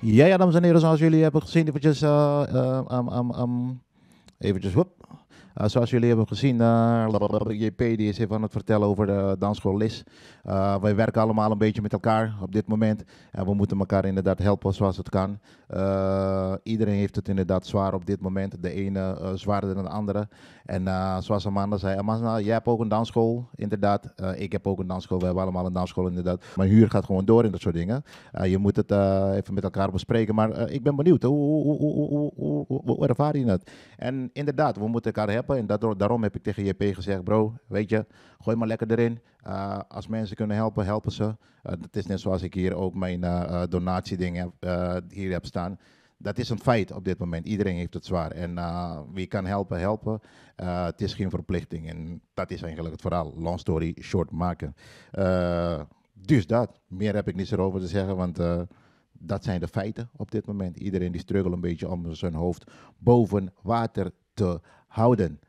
Ja, dames en heren, zoals jullie hebben gezien, eventjes, uh, whoop, eh, zoals jullie hebben gezien, eh, JP die is even aan het vertellen over de dansschool LIS. Uh, wij werken allemaal een beetje met elkaar op dit moment. En we moeten elkaar inderdaad helpen zoals het kan. iedereen heeft het inderdaad zwaar op dit moment. De ene zwaarder dan de andere. En zoals Amanda zei, Amanda, jij hebt ook een dansschool, inderdaad. ik heb ook een dansschool, we hebben allemaal een dansschool, inderdaad. Maar huur gaat gewoon door en dat soort dingen. je moet het even met elkaar bespreken. Maar ik ben benieuwd, hoe, hoe, hoe, hoe ervaar je het? En inderdaad, we moeten elkaar helpen. En daarom heb ik tegen JP gezegd, bro, weet je, gooi maar lekker erin. Eh, als mensen kunnen helpen, helpen ze. Eh, dat is net zoals ik hier ook mijn eh, donatieding heb, hier heb staan. Dat is een feit op dit moment. Iedereen heeft het zwaar. En wie kan helpen, helpen. het is geen verplichting. En dat is eigenlijk het verhaal. Long story short maken. dus dat. Meer heb ik niet erover te zeggen, want dat zijn de feiten op dit moment. Iedereen die struggelt een beetje om zijn hoofd boven water te Howden